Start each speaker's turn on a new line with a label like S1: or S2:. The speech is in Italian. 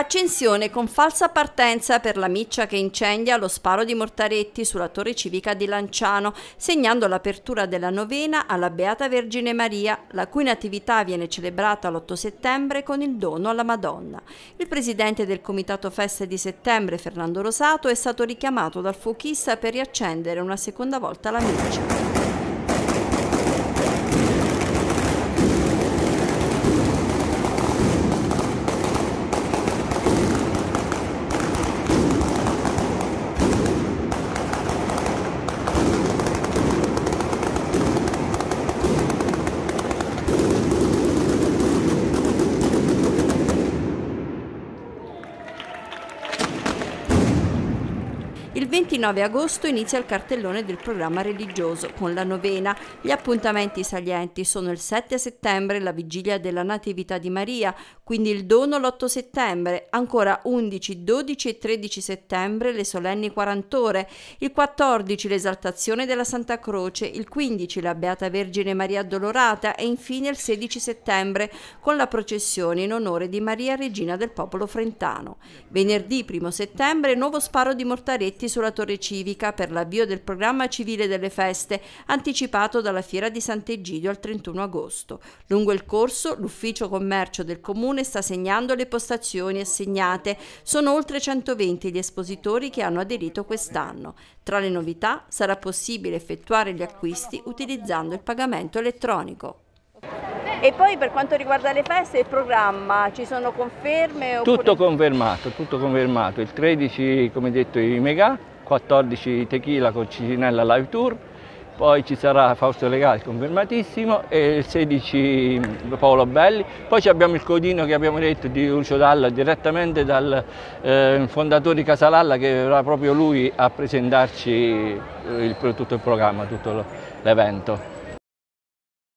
S1: Accensione con falsa partenza per la miccia che incendia lo sparo di Mortaretti sulla torre civica di Lanciano, segnando l'apertura della novena alla Beata Vergine Maria, la cui natività viene celebrata l'8 settembre con il dono alla Madonna. Il presidente del Comitato Feste di settembre, Fernando Rosato, è stato richiamato dal fuochista per riaccendere una seconda volta la miccia. Il 29 agosto inizia il cartellone del programma religioso con la novena. Gli appuntamenti salienti sono il 7 settembre, la vigilia della Natività di Maria, quindi il dono l'8 settembre, ancora 11, 12 e 13 settembre le solenni 40 ore, il 14 l'esaltazione della Santa Croce, il 15 la Beata Vergine Maria Addolorata e infine il 16 settembre con la processione in onore di Maria Regina del popolo frentano. Venerdì 1 settembre nuovo sparo di mortaretti scritti sulla Torre Civica per l'avvio del programma civile delle feste, anticipato dalla Fiera di Sant'Egidio al 31 agosto. Lungo il corso, l'ufficio commercio del comune sta segnando le postazioni assegnate. Sono oltre 120 gli espositori che hanno aderito quest'anno. Tra le novità sarà possibile effettuare gli acquisti utilizzando il pagamento elettronico. E poi per quanto riguarda le feste, il programma, ci sono conferme? Oppure...
S2: Tutto confermato, tutto confermato. Il 13, come detto, i Mega, 14 Tequila con Cisinella Live Tour, poi ci sarà Fausto Legale, confermatissimo e il 16 mm, Paolo Belli, poi abbiamo il codino che abbiamo detto di Lucio Dalla direttamente dal eh, fondatore di Casalalla che verrà proprio lui a presentarci eh, il, tutto il programma, tutto l'evento.